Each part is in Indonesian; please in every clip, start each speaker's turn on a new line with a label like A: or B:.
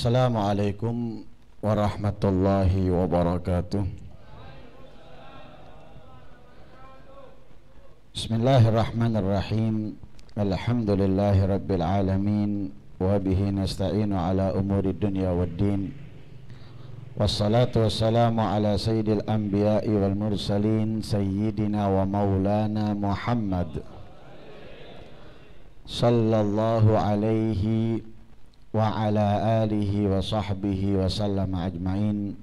A: Assalamualaikum warahmatullahi wabarakatuh Bismillahirrahmanirrahim Alhamdulillahi rabbil alamin Wabihi nasta'inu ala umuri dunya wad din Wassalatu wassalamu ala sayyidil anbiya'i wal mursalin Sayyidina wa maulana Muhammad Sallallahu alaihi wa ala alihi wa sahbihi wa sallama ajmain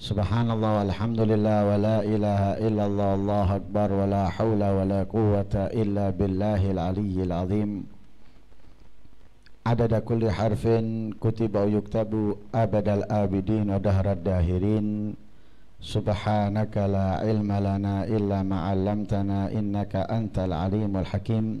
A: Subhanallah walhamdulillah wa la ilaha illallah Allah akbar wa la hawla wa la quwata illa billahil aliyyil azim Adada kulli harfin kutiba yuktabu abadal abidin wa dahrad dahirin Subhanaka la ilma lana illa ma'allamtana innaka antal alimul hakim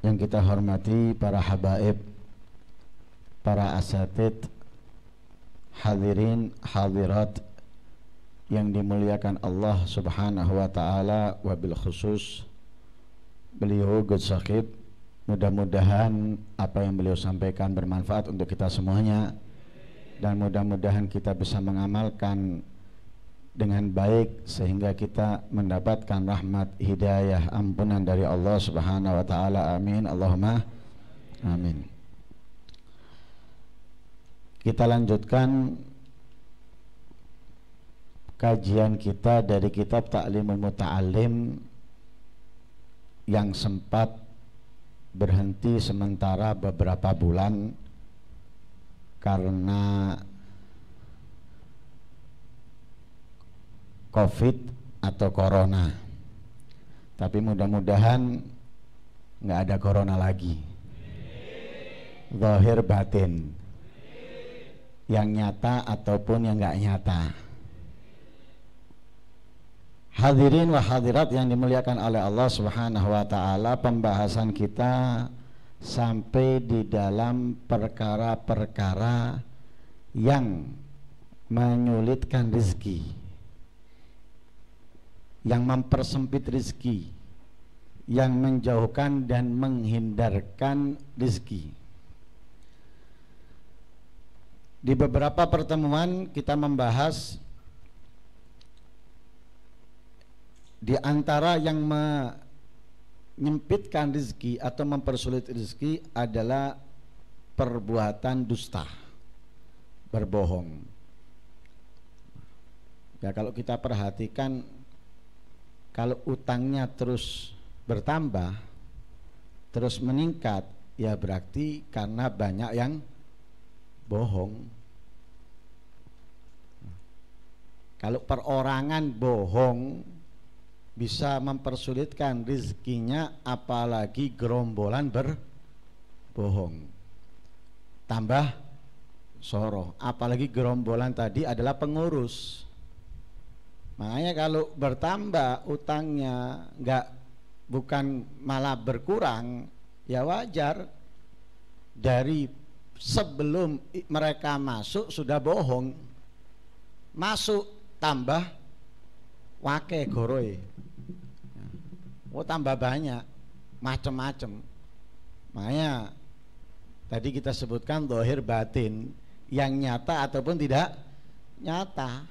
A: yang kita hormati para habaib, para asatid, hadirin, hadirat yang dimuliakan Allah Subhanahu wa taala wabil khusus beliau good sakit mudah-mudahan apa yang beliau sampaikan bermanfaat untuk kita semuanya dan mudah-mudahan kita bisa mengamalkan dengan baik sehingga kita mendapatkan rahmat hidayah ampunan dari Allah Subhanahu wa taala amin Allahumma amin kita lanjutkan kajian kita dari kitab Ta'limul Muta'alim yang sempat berhenti sementara beberapa bulan karena COVID atau Corona. Tapi mudah-mudahan nggak ada Corona lagi. Zahir batin. Yang nyata ataupun yang nggak nyata. Hadirin wa hadirat yang dimuliakan oleh Allah Subhanahu wa taala, pembahasan kita sampai di dalam perkara-perkara yang menyulitkan rezeki yang mempersempit rizki yang menjauhkan dan menghindarkan rizki di beberapa pertemuan kita membahas di antara yang menyempitkan rizki atau mempersulit rizki adalah perbuatan dusta berbohong ya kalau kita perhatikan kalau utangnya terus bertambah terus meningkat ya berarti karena banyak yang bohong kalau perorangan bohong bisa mempersulitkan rezekinya, apalagi gerombolan berbohong tambah soroh apalagi gerombolan tadi adalah pengurus Makanya kalau bertambah utangnya nggak bukan malah berkurang, ya wajar dari sebelum mereka masuk sudah bohong. Masuk tambah wake goroi. Oh tambah banyak macem-macem Makanya tadi kita sebutkan dohir batin yang nyata ataupun tidak nyata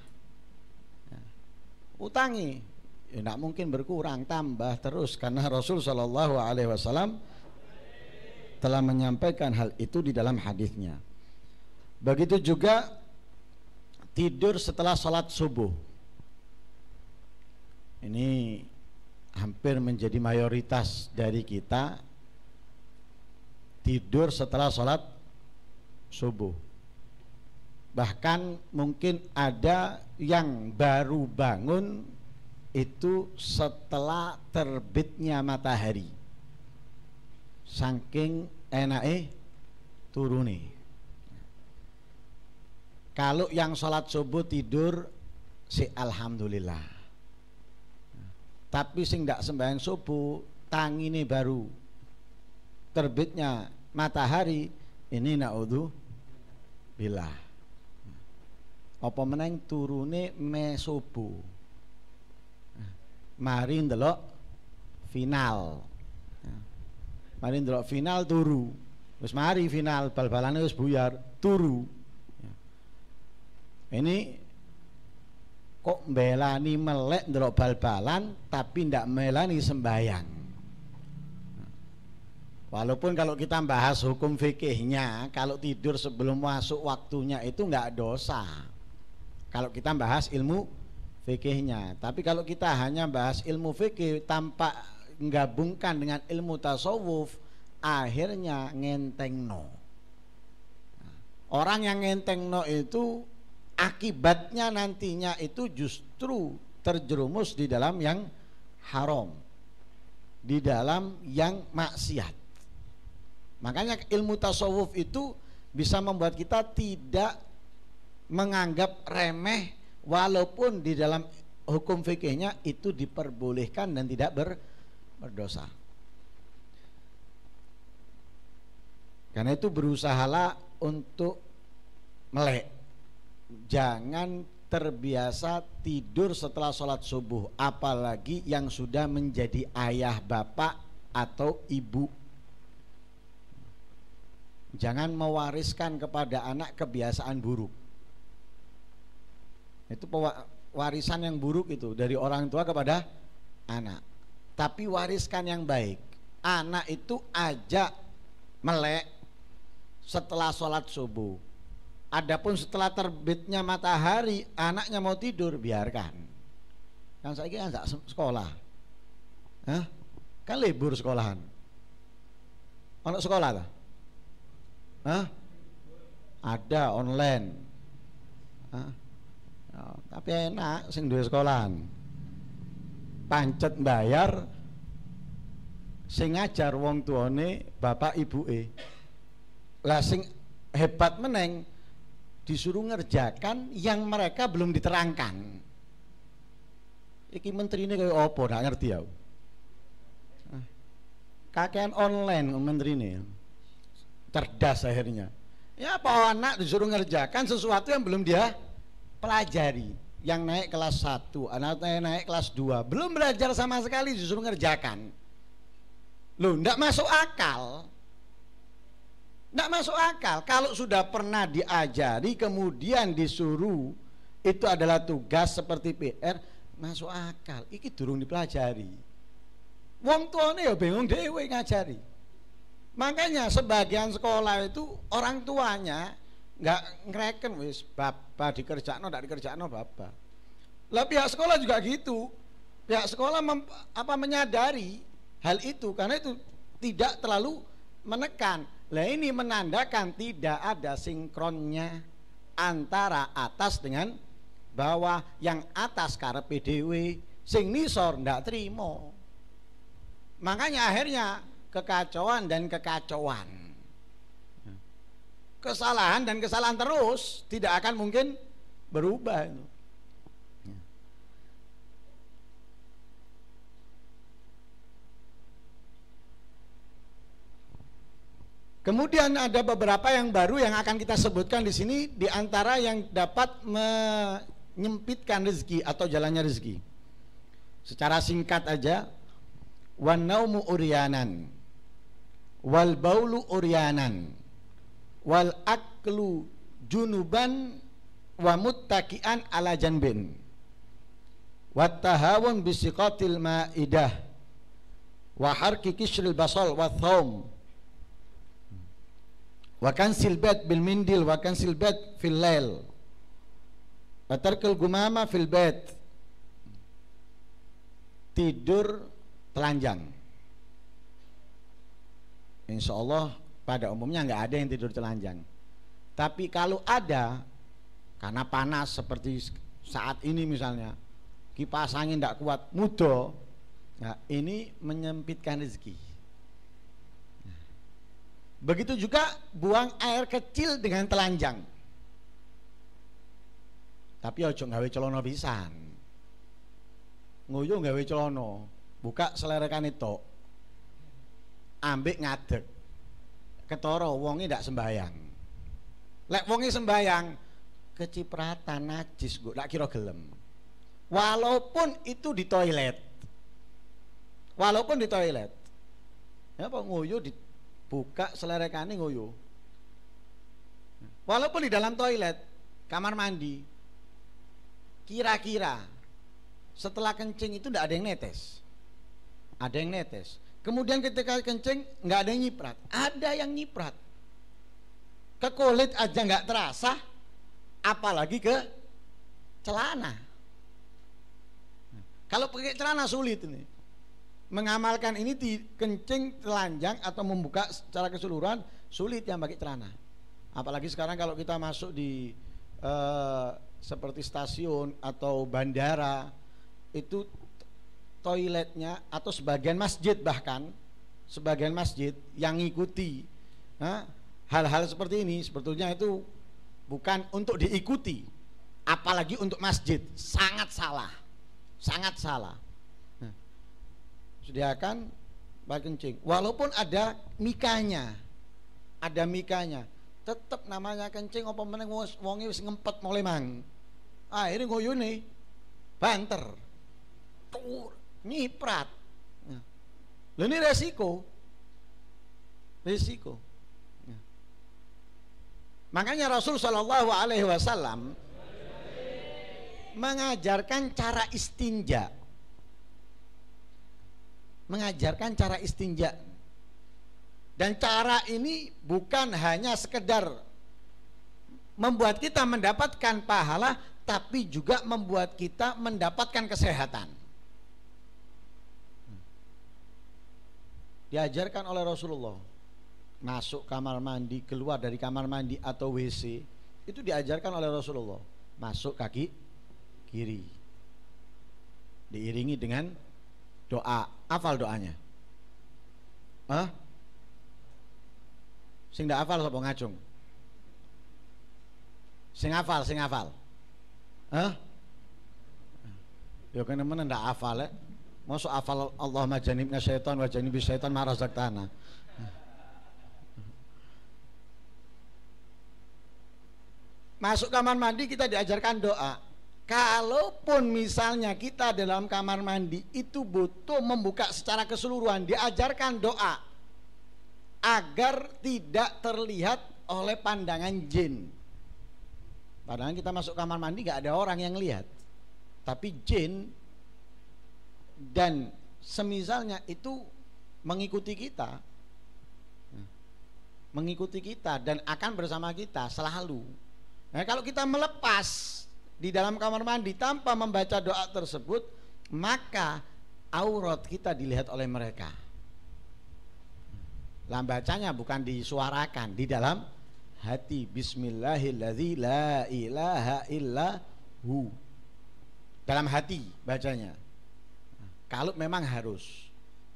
A: utangi ya tidak mungkin berkurang tambah terus karena Rasul Shallallahu Alaihi Wasallam telah menyampaikan hal itu di dalam hadisnya begitu juga tidur setelah sholat subuh ini hampir menjadi mayoritas dari kita tidur setelah sholat subuh bahkan mungkin ada yang baru bangun itu setelah terbitnya matahari saking enake turune kalau yang sholat subuh tidur si alhamdulillah tapi sing tidak sembahyang subuh tang ini baru terbitnya matahari ini naudhu apa meneng turune mesobo mari ndelok final mari ndelok final turu wis mari final bal-balane wis buyar turu ini kok melani melek ndelok bal-balan tapi ndak melani sembayang walaupun kalau kita bahas hukum fikihnya kalau tidur sebelum masuk waktunya itu nggak dosa kalau kita bahas ilmu fikihnya. Tapi kalau kita hanya bahas ilmu fikih tanpa menggabungkan dengan ilmu tasawuf, akhirnya ngenteng no. Orang yang ngenteng no itu akibatnya nantinya itu justru terjerumus di dalam yang haram, di dalam yang maksiat. Makanya ilmu tasawuf itu bisa membuat kita tidak menganggap remeh walaupun di dalam hukum fikihnya itu diperbolehkan dan tidak ber, berdosa. Karena itu berusahalah untuk melek. Jangan terbiasa tidur setelah sholat subuh apalagi yang sudah menjadi ayah bapak atau ibu jangan mewariskan kepada anak kebiasaan buruk itu warisan yang buruk itu dari orang tua kepada anak. Tapi wariskan yang baik. Anak itu ajak melek setelah sholat subuh. Adapun setelah terbitnya matahari, anaknya mau tidur biarkan. Yang saya kira enggak sekolah, Hah? kan libur sekolahan. Anak sekolah Hah? Ada online. Hah? tapi enak sing duwe sekolahan. Pancet bayar sing ngajar wong tuane bapak ibu e, Lah sing hebat meneng disuruh ngerjakan yang mereka belum diterangkan. Iki menteri ini kayak opo, nggak ngerti ya. Kakean online menteri ini, cerdas akhirnya. Ya apa anak disuruh ngerjakan sesuatu yang belum dia pelajari yang naik kelas 1 anak naik, naik kelas 2 belum belajar sama sekali disuruh ngerjakan loh ndak masuk akal ndak masuk akal kalau sudah pernah diajari kemudian disuruh itu adalah tugas seperti PR masuk akal iki durung dipelajari wong tuane ya bingung dhewe ngajari makanya sebagian sekolah itu orang tuanya nggak ngereken wis bapak dikerjakan, tidak dikerjakan, bapak lah pihak sekolah juga gitu pihak sekolah mem, apa menyadari hal itu karena itu tidak terlalu menekan lah ini menandakan tidak ada sinkronnya antara atas dengan bawah yang atas karena PDW sing nisor ndak terima makanya akhirnya kekacauan dan kekacauan kesalahan dan kesalahan terus tidak akan mungkin berubah ya. Kemudian ada beberapa yang baru yang akan kita sebutkan di sini di antara yang dapat menyempitkan rezeki atau jalannya rezeki. Secara singkat aja, wan naumu urianan wal baulu urianan wal aklu junuban wa muttaqian ala janbin wa tahawun bisiqatil maidah wa harki kisril basal wa thawm wa kansil bed bil mindil wa kansil bed fil lail wa tarkil gumama fil bed tidur telanjang insya Allah pada umumnya nggak ada yang tidur telanjang. Tapi kalau ada karena panas seperti saat ini misalnya kipas angin tidak kuat mudo nah ini menyempitkan rezeki begitu juga buang air kecil dengan telanjang tapi ojo nggawe celono pisan ngoyo nggawe celono buka selera itu ambek ngadek ketoro wongi tidak sembayang lek wongi sembayang kecipratan najis gue ndak kira gelem walaupun itu di toilet walaupun di toilet ya apa nguyu dibuka kani nguyu walaupun di dalam toilet kamar mandi kira-kira setelah kencing itu tidak ada yang netes ada yang netes Kemudian ketika kencing nggak ada yang nyiprat, ada yang nyiprat. Ke kulit aja nggak terasa, apalagi ke celana. kalau pakai celana sulit ini. Mengamalkan ini di kencing telanjang atau membuka secara keseluruhan sulit yang pakai celana. Apalagi sekarang kalau kita masuk di eh, seperti stasiun atau bandara itu toiletnya atau sebagian masjid bahkan sebagian masjid yang ngikuti hal-hal seperti ini sebetulnya itu bukan untuk diikuti apalagi untuk masjid sangat salah sangat salah nah, sediakan bak kencing walaupun ada mikanya ada mikanya tetap namanya kencing apa meneng wongi wis ngempet mulai mang akhirnya ngoyone banter tur ngiprat. Nah. Ya. ini resiko. Resiko. Nah. Makanya Rasul Shallallahu Alaihi Wasallam mengajarkan cara istinja. Mengajarkan cara istinja. Dan cara ini bukan hanya sekedar membuat kita mendapatkan pahala tapi juga membuat kita mendapatkan kesehatan. diajarkan oleh Rasulullah masuk kamar mandi keluar dari kamar mandi atau WC itu diajarkan oleh Rasulullah masuk kaki kiri diiringi dengan doa hafal doanya Hah? sing ndak hafal sopong ngacung sing hafal sing hafal Hah? ya kan men ndak hafal ya. Masuk afal Allah majanibna syaitan wa janibis syaitan ma razaqtana. Masuk kamar mandi kita diajarkan doa. Kalaupun misalnya kita dalam kamar mandi itu butuh membuka secara keseluruhan, diajarkan doa agar tidak terlihat oleh pandangan jin. Padahal kita masuk kamar mandi nggak ada orang yang lihat, tapi jin dan semisalnya itu mengikuti kita mengikuti kita dan akan bersama kita selalu nah kalau kita melepas di dalam kamar mandi tanpa membaca doa tersebut maka aurat kita dilihat oleh mereka lah bukan disuarakan di dalam hati bismillahilladzi la ilaha illa hu dalam hati bacanya kalau memang harus.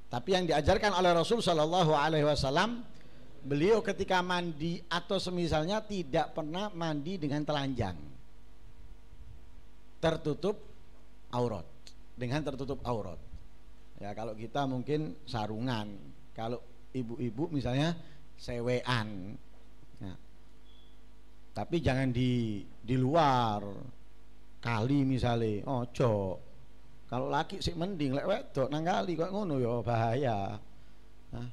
A: Tapi yang diajarkan oleh Rasul Shallallahu Alaihi Wasallam, beliau ketika mandi atau semisalnya tidak pernah mandi dengan telanjang, tertutup aurat dengan tertutup aurat. Ya kalau kita mungkin sarungan, kalau ibu-ibu misalnya sewean. Ya. Tapi jangan di di luar kali misalnya, ojo. Oh, kalau laki sih mending lek wedok nang kali kok ngono ya bahaya nah,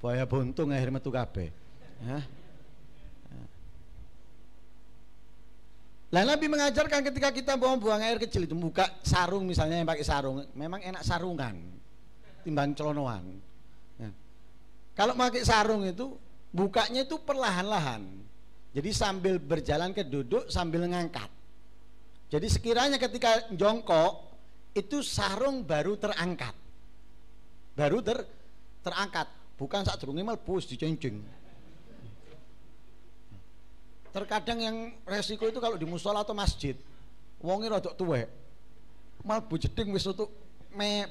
A: bahaya buntung akhir metu kabeh nah. Lah Nabi mengajarkan ketika kita buang-buang air kecil itu buka sarung misalnya yang pakai sarung, memang enak sarungan timbang celonoan. Nah. Kalau pakai sarung itu bukanya itu perlahan-lahan. Jadi sambil berjalan ke duduk sambil ngangkat. Jadi sekiranya ketika jongkok itu sarung baru terangkat baru ter terangkat bukan saat jerungnya di cincin terkadang yang resiko itu kalau di musola atau masjid wongi rodok tuwe malbu jeding wis itu me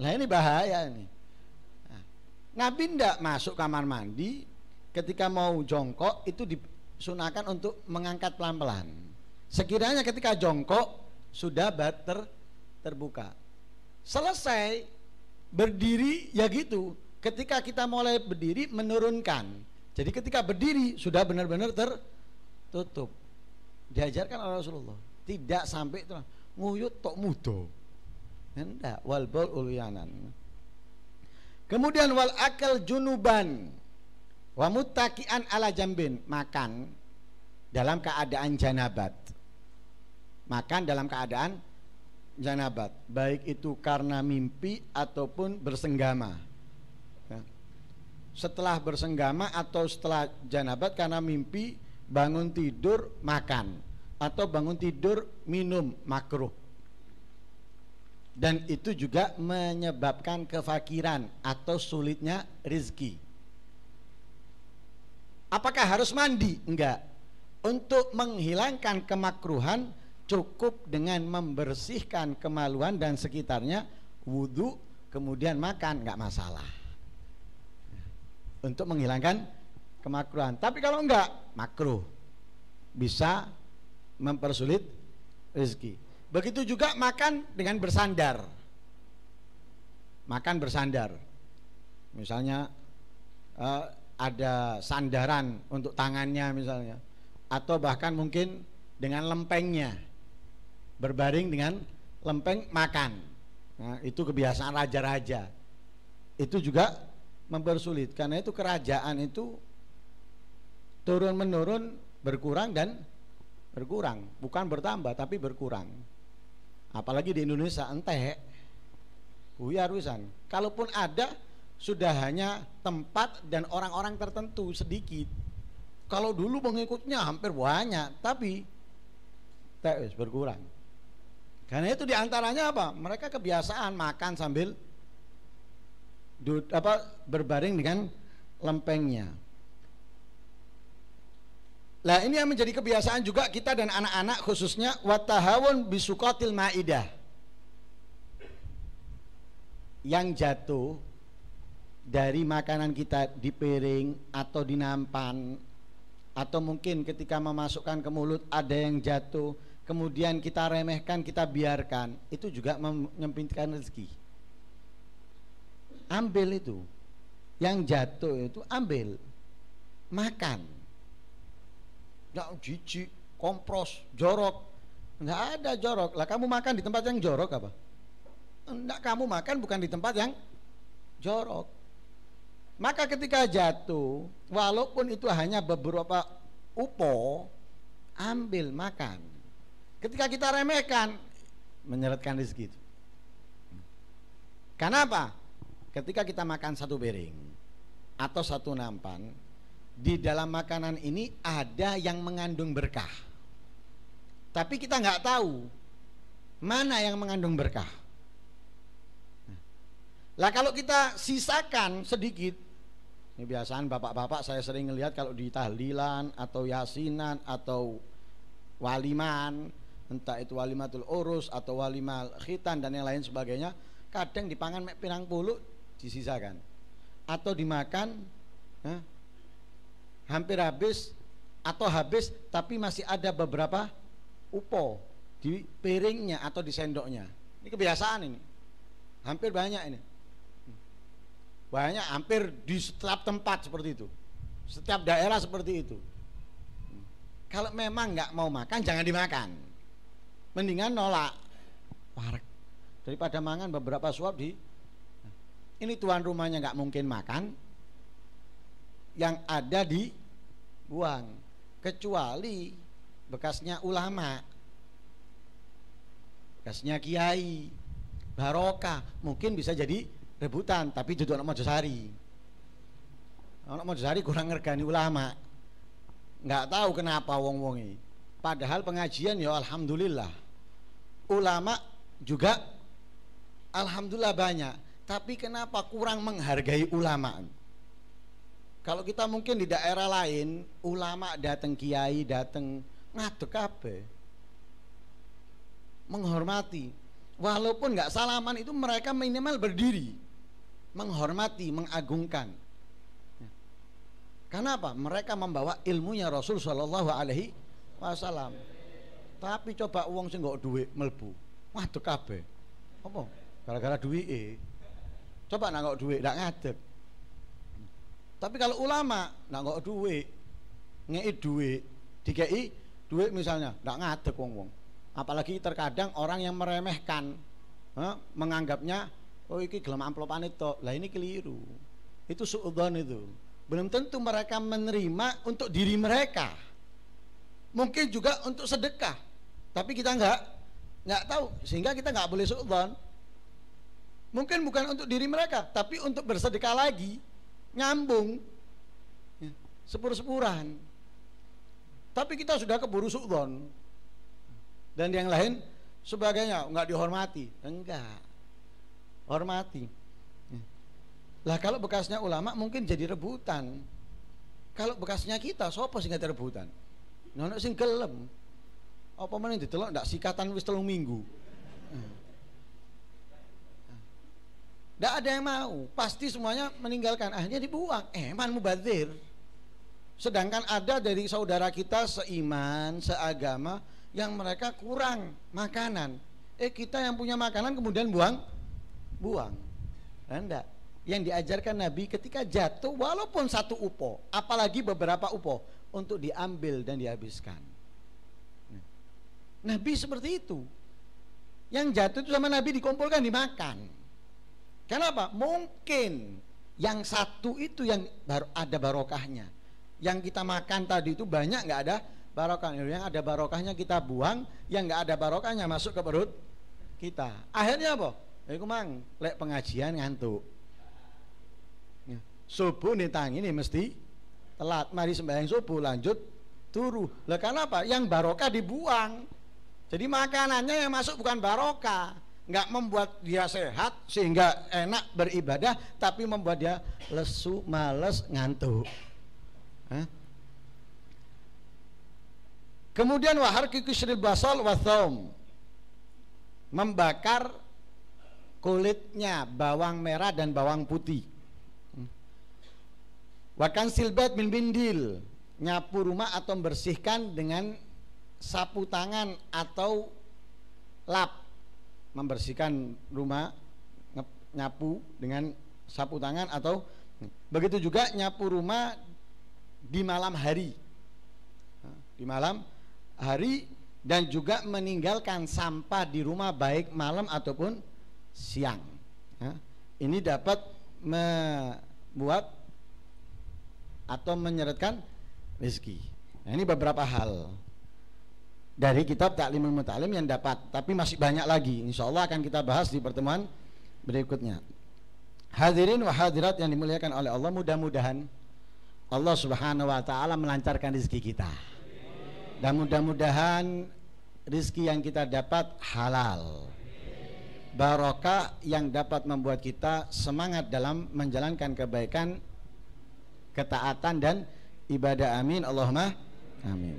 A: lah ini bahaya ini nah, Nabi tidak masuk kamar mandi ketika mau jongkok itu disunahkan untuk mengangkat pelan-pelan Sekiranya ketika jongkok sudah bater terbuka. Selesai berdiri ya gitu. Ketika kita mulai berdiri menurunkan. Jadi ketika berdiri sudah benar-benar tertutup. Diajarkan oleh Rasulullah. Tidak sampai itu nguyut tok mudo. Enggak, wal bol uluyanan. Kemudian wal akal junuban wa muttaqian ala jambin makan dalam keadaan janabat makan dalam keadaan janabat, baik itu karena mimpi ataupun bersenggama. Ya. Setelah bersenggama atau setelah janabat karena mimpi bangun tidur makan atau bangun tidur minum makruh. Dan itu juga menyebabkan kefakiran atau sulitnya rizki. Apakah harus mandi? Enggak. Untuk menghilangkan kemakruhan cukup dengan membersihkan kemaluan dan sekitarnya wudhu kemudian makan nggak masalah untuk menghilangkan kemakruhan tapi kalau enggak makruh bisa mempersulit rezeki begitu juga makan dengan bersandar makan bersandar misalnya eh, ada sandaran untuk tangannya misalnya atau bahkan mungkin dengan lempengnya berbaring dengan lempeng makan. Nah, itu kebiasaan raja-raja. Itu juga mempersulit karena itu kerajaan itu turun menurun berkurang dan berkurang, bukan bertambah tapi berkurang. Apalagi di Indonesia enteh buyar wisan. Kalaupun ada sudah hanya tempat dan orang-orang tertentu sedikit. Kalau dulu pengikutnya hampir banyak, tapi tes berkurang karena itu diantaranya apa? Mereka kebiasaan makan sambil apa berbaring dengan lempengnya. Nah ini yang menjadi kebiasaan juga kita dan anak-anak khususnya watahawun bisukotil maidah yang jatuh dari makanan kita di piring atau di nampan atau mungkin ketika memasukkan ke mulut ada yang jatuh kemudian kita remehkan, kita biarkan, itu juga menyempitkan rezeki. Ambil itu, yang jatuh itu ambil, makan. Gak jijik, kompros, jorok. Enggak ada jorok. Lah kamu makan di tempat yang jorok apa? Enggak kamu makan bukan di tempat yang jorok. Maka ketika jatuh, walaupun itu hanya beberapa upo, ambil makan Ketika kita remehkan, menyeretkan rezeki itu. Karena apa? Ketika kita makan satu piring atau satu nampan, di dalam makanan ini ada yang mengandung berkah. Tapi kita nggak tahu mana yang mengandung berkah. Lah kalau kita sisakan sedikit, ini biasaan bapak-bapak saya sering ngelihat kalau di tahlilan atau yasinan atau waliman entah itu walimatul urus atau walimal khitan dan yang lain sebagainya kadang dipangan mek pirang puluh disisakan atau dimakan eh, hampir habis atau habis tapi masih ada beberapa upo di piringnya atau di sendoknya ini kebiasaan ini hampir banyak ini banyak hampir di setiap tempat seperti itu setiap daerah seperti itu kalau memang nggak mau makan jangan dimakan mendingan nolak parek daripada mangan beberapa suap di ini tuan rumahnya nggak mungkin makan yang ada di buang kecuali bekasnya ulama bekasnya kiai barokah mungkin bisa jadi rebutan tapi jodoh anak mojosari anak mojosari kurang ngergani ulama nggak tahu kenapa wong wongi Padahal pengajian ya alhamdulillah. Ulama juga alhamdulillah banyak, tapi kenapa kurang menghargai ulama? Kalau kita mungkin di daerah lain, ulama datang kiai, datang ngaduk apa? Menghormati. Walaupun nggak salaman itu mereka minimal berdiri. Menghormati, mengagungkan. Kenapa? Mereka membawa ilmunya Rasul Shallallahu Alaihi wasallam. Tapi coba uang sing nggak duit melbu, tuh kabe Apa? Gara-gara eh Coba nak nggak duit, nggak ngadep Tapi kalau ulama nak nggak duit, ngei duit, dikei duit misalnya, nggak ngadep uang uang, Apalagi terkadang orang yang meremehkan, eh, menganggapnya oh iki gelem amplopan itu, lah ini keliru. Itu suudon itu. Belum tentu mereka menerima untuk diri mereka mungkin juga untuk sedekah tapi kita nggak nggak tahu sehingga kita nggak boleh suudon mungkin bukan untuk diri mereka tapi untuk bersedekah lagi nyambung ya, sepur-sepuran tapi kita sudah keburu suudon dan yang lain sebagainya nggak dihormati enggak hormati ya. lah kalau bekasnya ulama mungkin jadi rebutan kalau bekasnya kita sopo sehingga rebutan Nono nah, sing gelem. Apa mana itu didelok ndak sikatan wis telung minggu. Ndak ada yang mau, pasti semuanya meninggalkan, akhirnya dibuang. Eh, Eman mubazir. Sedangkan ada dari saudara kita seiman, seagama yang mereka kurang makanan. Eh kita yang punya makanan kemudian buang, buang. Anda yang diajarkan Nabi ketika jatuh walaupun satu upo, apalagi beberapa upo, untuk diambil dan dihabiskan. Nabi seperti itu. Yang jatuh itu sama Nabi dikumpulkan dimakan. Kenapa? Mungkin yang satu itu yang bar ada barokahnya. Yang kita makan tadi itu banyak nggak ada barokahnya. Yang ada barokahnya kita buang, yang nggak ada barokahnya masuk ke perut kita. Akhirnya apa? Ya mang, lek pengajian ngantuk. Ya, subuh nih tangi nih ya mesti telat mari sembahyang subuh lanjut turu lah kenapa yang barokah dibuang jadi makanannya yang masuk bukan barokah nggak membuat dia sehat sehingga enak beribadah tapi membuat dia lesu males ngantuk Hah? kemudian wahar kikusril basal wathom membakar kulitnya bawang merah dan bawang putih Wakan silbet min bindil nyapu rumah atau membersihkan dengan sapu tangan atau lap membersihkan rumah nyapu dengan sapu tangan atau begitu juga nyapu rumah di malam hari nah, di malam hari dan juga meninggalkan sampah di rumah baik malam ataupun siang nah, ini dapat membuat atau menyeretkan rezeki. Nah, ini beberapa hal dari kitab ilmu Mutalim yang dapat, tapi masih banyak lagi. Insya Allah akan kita bahas di pertemuan berikutnya. Hadirin wa hadirat yang dimuliakan oleh Allah, mudah-mudahan Allah Subhanahu wa taala melancarkan rezeki kita. Dan mudah-mudahan rezeki yang kita dapat halal. Barokah yang dapat membuat kita semangat dalam menjalankan kebaikan ketaatan dan ibadah amin Allahumma amin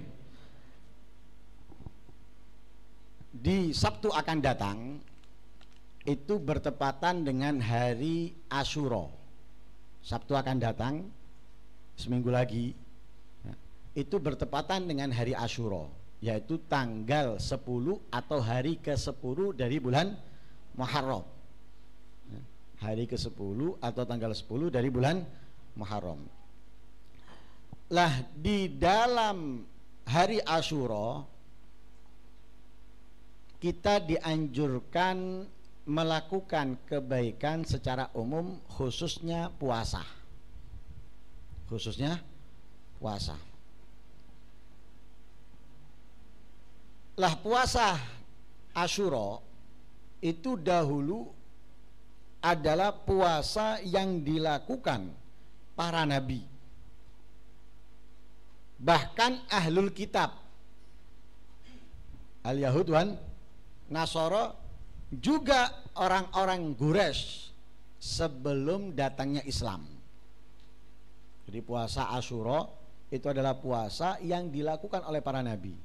A: di Sabtu akan datang itu bertepatan dengan hari Ashuro Sabtu akan datang seminggu lagi ya. itu bertepatan dengan hari Ashuro yaitu tanggal 10 atau hari ke-10 dari bulan Muharram ya. hari ke-10 atau tanggal 10 dari bulan Muharram lah di dalam hari Asyura kita dianjurkan melakukan kebaikan secara umum khususnya puasa khususnya puasa lah puasa Asyura itu dahulu adalah puasa yang dilakukan para nabi bahkan ahlul kitab al yahudwan Nasoro juga orang-orang Gures sebelum datangnya Islam. Jadi puasa Asyura itu adalah puasa yang dilakukan oleh para nabi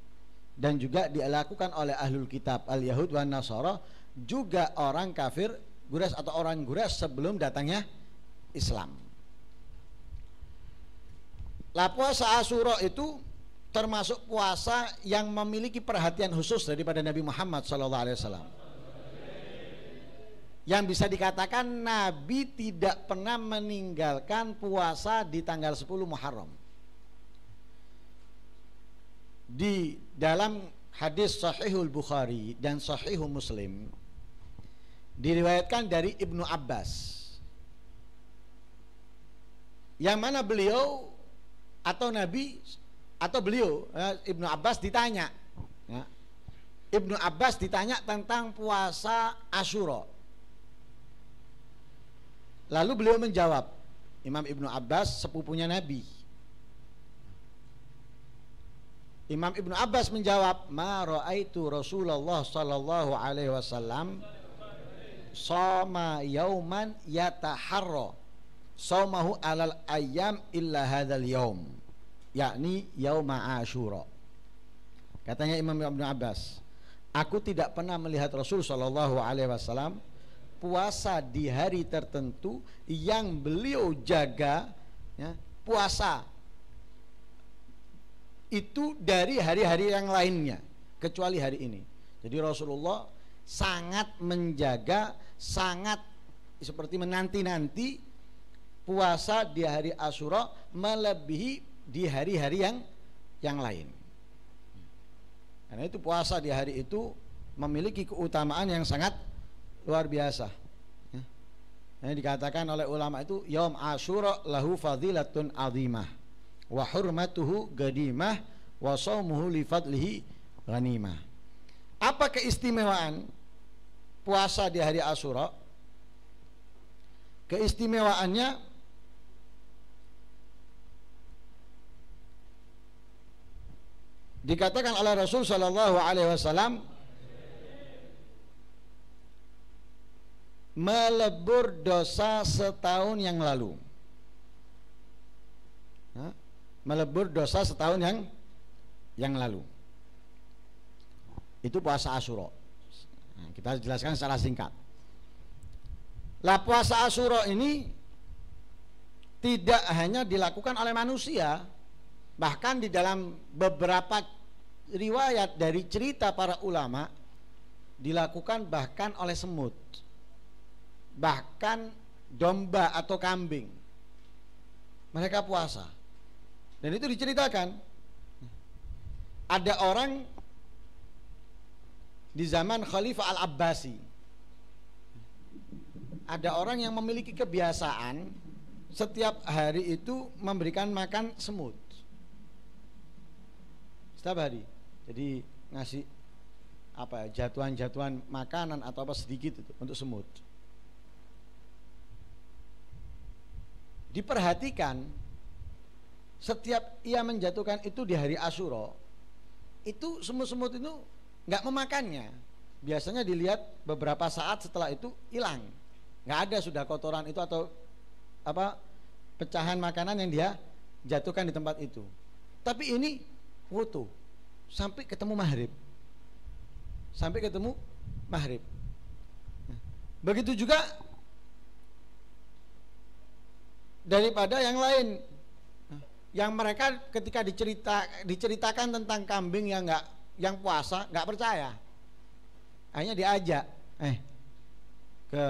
A: dan juga dilakukan oleh ahlul kitab al yahudwan Nasoro juga orang kafir Gures atau orang Gures sebelum datangnya Islam. Lah puasa Asyura itu termasuk puasa yang memiliki perhatian khusus daripada Nabi Muhammad SAW yang bisa dikatakan Nabi tidak pernah meninggalkan puasa di tanggal 10 Muharram di dalam hadis Sahihul Bukhari dan Sahihul Muslim diriwayatkan dari Ibnu Abbas yang mana beliau atau Nabi atau beliau ya, Ibnu Abbas ditanya ya. Ibnu Abbas ditanya tentang puasa Ashura lalu beliau menjawab Imam Ibnu Abbas sepupunya Nabi Imam Ibnu Abbas menjawab ma raaitu Rasulullah sallallahu alaihi wasallam sama yauman yataharra saumahu alal ayam illa hadzal yaum yakni yauma asyura katanya Imam Ibn Abbas aku tidak pernah melihat Rasul saw alaihi wasallam puasa di hari tertentu yang beliau jaga ya, puasa itu dari hari-hari yang lainnya kecuali hari ini. Jadi Rasulullah sangat menjaga, sangat seperti menanti-nanti puasa di hari Asyura melebihi di hari-hari yang yang lain. Karena itu puasa di hari itu memiliki keutamaan yang sangat luar biasa. Ini ya. dikatakan oleh ulama itu yom Asyura lahu fadilatun azimah wa hurmatuhu gadimah wa sawmuhu li fadlihi ghanimah. Apa keistimewaan puasa di hari Asyura? Keistimewaannya dikatakan oleh Rasul Shallallahu Alaihi Wasallam melebur dosa setahun yang lalu melebur dosa setahun yang yang lalu itu puasa Asyura nah, kita jelaskan secara singkat lah puasa Asyura ini tidak hanya dilakukan oleh manusia bahkan di dalam beberapa riwayat dari cerita para ulama dilakukan bahkan oleh semut bahkan domba atau kambing mereka puasa dan itu diceritakan ada orang di zaman Khalifah Al-Abbasi ada orang yang memiliki kebiasaan setiap hari itu memberikan makan semut setiap hari jadi ngasih apa ya, jatuhan-jatuhan makanan atau apa sedikit itu untuk semut. Diperhatikan setiap ia menjatuhkan itu di hari Asyura itu semut-semut itu nggak memakannya biasanya dilihat beberapa saat setelah itu hilang nggak ada sudah kotoran itu atau apa pecahan makanan yang dia jatuhkan di tempat itu tapi ini utuh sampai ketemu maghrib sampai ketemu maghrib begitu juga daripada yang lain yang mereka ketika dicerita diceritakan tentang kambing yang nggak yang puasa nggak percaya hanya diajak eh ke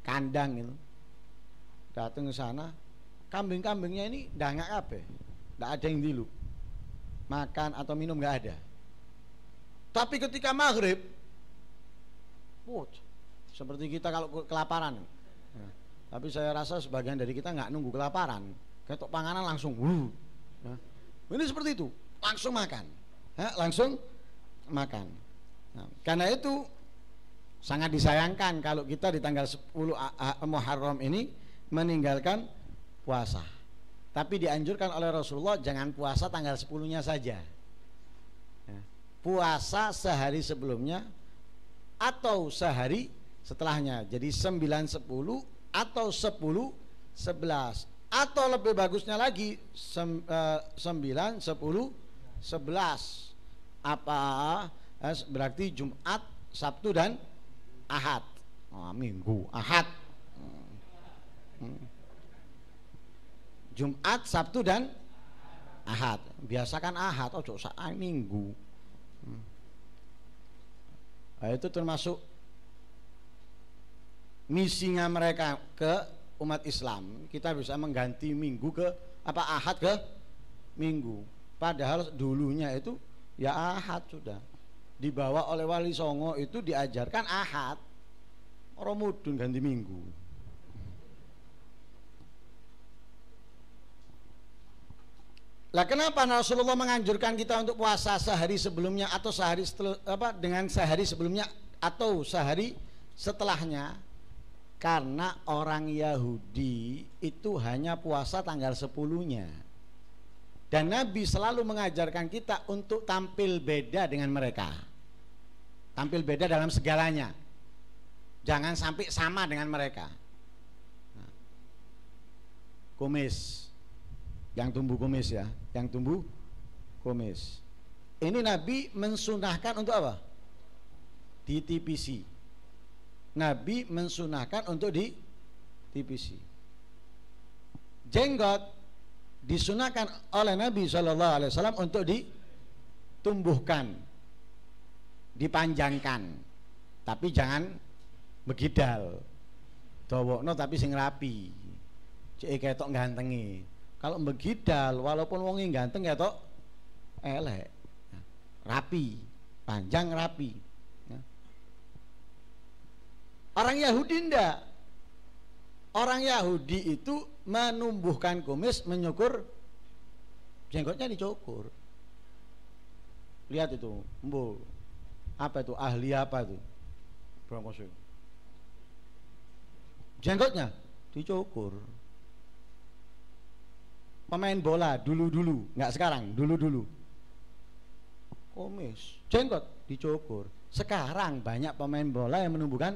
A: kandang itu datang ke sana kambing-kambingnya ini nggak apa nggak ada yang dilu makan atau minum nggak ada. Tapi ketika maghrib, seperti kita kalau kelaparan. Ya. tapi saya rasa sebagian dari kita nggak nunggu kelaparan, ketok panganan langsung. Ya. ini seperti itu, langsung makan, ya, langsung makan. karena itu sangat disayangkan kalau kita di tanggal 10 Muharram ini meninggalkan puasa. Tapi dianjurkan oleh Rasulullah jangan puasa tanggal 10-nya saja. Ya. Puasa sehari sebelumnya atau sehari setelahnya. Jadi 9 10 atau 10 11 atau lebih bagusnya lagi 9 10 11 apa eh, berarti Jumat, Sabtu dan Ahad. Oh, Minggu, Ahad. Hmm. hmm. Jumat, Sabtu dan Ahad. Biasakan Ahad, oh saat Minggu. Hmm. Nah, itu termasuk misinya mereka ke umat Islam. Kita bisa mengganti Minggu ke apa Ahad ke Minggu. Padahal dulunya itu ya Ahad sudah. Dibawa oleh Wali Songo itu diajarkan Ahad. Romudun ganti Minggu. Lah kenapa Rasulullah menganjurkan kita untuk puasa sehari sebelumnya atau sehari setelah, apa dengan sehari sebelumnya atau sehari setelahnya? Karena orang Yahudi itu hanya puasa tanggal 10-nya. Dan Nabi selalu mengajarkan kita untuk tampil beda dengan mereka. Tampil beda dalam segalanya. Jangan sampai sama dengan mereka. Nah, kumis yang tumbuh kumis ya yang tumbuh kumis. Ini Nabi mensunahkan untuk apa? Di TPC. Nabi mensunahkan untuk di TPC. Jenggot disunahkan oleh Nabi Shallallahu Alaihi Wasallam untuk ditumbuhkan, dipanjangkan, tapi jangan begidal. Dawokno tapi sing rapi. Cek ketok gantengi kalau begidal walaupun wongi ganteng ya toh elek rapi panjang rapi orang Yahudi ndak orang Yahudi itu menumbuhkan kumis menyukur jenggotnya dicukur lihat itu mbo apa itu ahli apa itu Bronkosio jenggotnya dicukur pemain bola dulu-dulu, nggak sekarang, dulu-dulu. Komis, jenggot dicukur. Sekarang banyak pemain bola yang menumbuhkan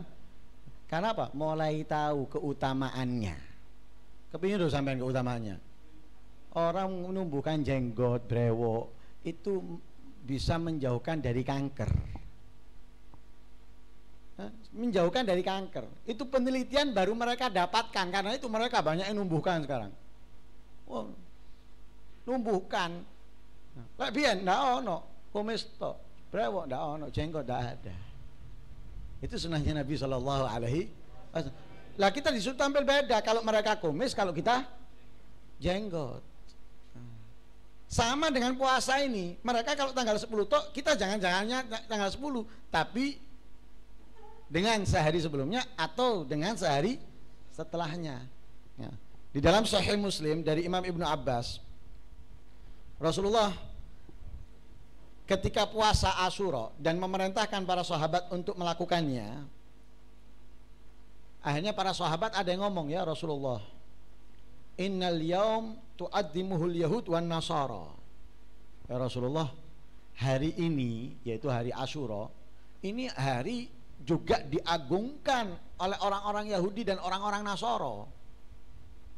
A: karena apa? Mulai tahu keutamaannya. Kepingin tuh sampai keutamaannya. Orang menumbuhkan jenggot, brewo itu bisa menjauhkan dari kanker menjauhkan dari kanker. Itu penelitian baru mereka dapatkan karena itu mereka banyak yang numbuhkan sekarang. Wow, numbuhkan lek biyen ndak ono kumis tok brewok ndak ono jenggot ndak ada itu sunahnya Nabi sallallahu Alaihi lah kita disuruh tampil beda kalau mereka kumis kalau kita jenggot sama dengan puasa ini mereka kalau tanggal 10 tok kita jangan-jangannya tanggal 10 tapi dengan sehari sebelumnya atau dengan sehari setelahnya ya. di dalam Sahih Muslim dari Imam Ibnu Abbas Rasulullah ketika puasa Asyura dan memerintahkan para sahabat untuk melakukannya akhirnya para sahabat ada yang ngomong ya Rasulullah innal yaum tu'addimuhul yahud wan nasara ya Rasulullah hari ini yaitu hari Asyura ini hari juga diagungkan oleh orang-orang Yahudi dan orang-orang Nasoro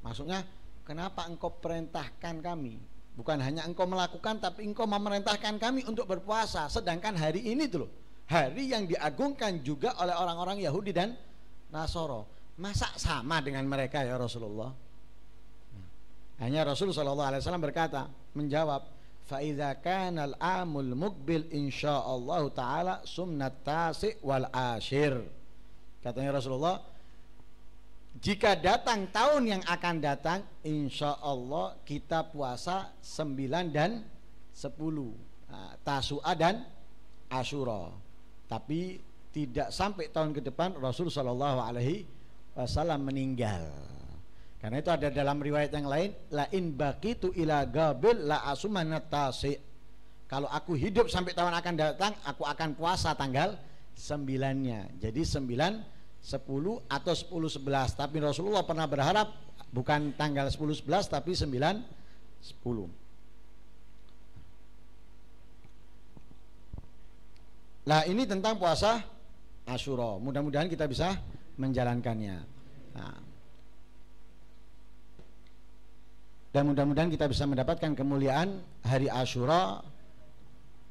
A: maksudnya kenapa engkau perintahkan kami Bukan hanya engkau melakukan tapi engkau memerintahkan kami untuk berpuasa. Sedangkan hari ini tuh hari yang diagungkan juga oleh orang-orang Yahudi dan Nasoro. Masa sama dengan mereka ya Rasulullah? Hmm. Hanya Rasulullah SAW berkata, menjawab, Fa'idha kanal amul mukbil insya'allahu ta'ala sumnat tasi wal ashir Katanya Rasulullah, jika datang tahun yang akan datang insya Allah kita puasa 9 dan 10 Tasu'a dan Ashura tapi tidak sampai tahun ke depan Rasul Shallallahu Alaihi Wasallam meninggal karena itu ada dalam riwayat yang lain la in baqitu ila gabil la asumana tasi kalau aku hidup sampai tahun akan datang aku akan puasa tanggal sembilannya jadi sembilan 10 atau 10 11 tapi Rasulullah pernah berharap bukan tanggal 10 11 tapi 9 10 Nah ini tentang puasa Asyura mudah-mudahan kita bisa menjalankannya nah. dan mudah-mudahan kita bisa mendapatkan kemuliaan hari Asyura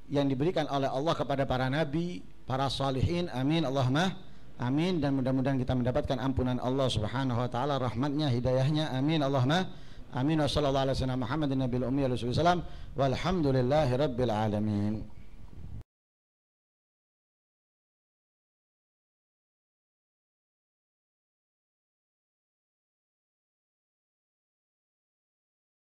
A: yang diberikan oleh Allah kepada para nabi para salihin amin Allahumma Amin dan mudah-mudahan kita mendapatkan ampunan Allah Subhanahu wa taala, rahmatnya, hidayahnya. Amin Allahumma. Amin wa sallallahu alaihi wasallam Muhammadin nabiyil ummi wa sallam. Walhamdulillahirabbil alamin.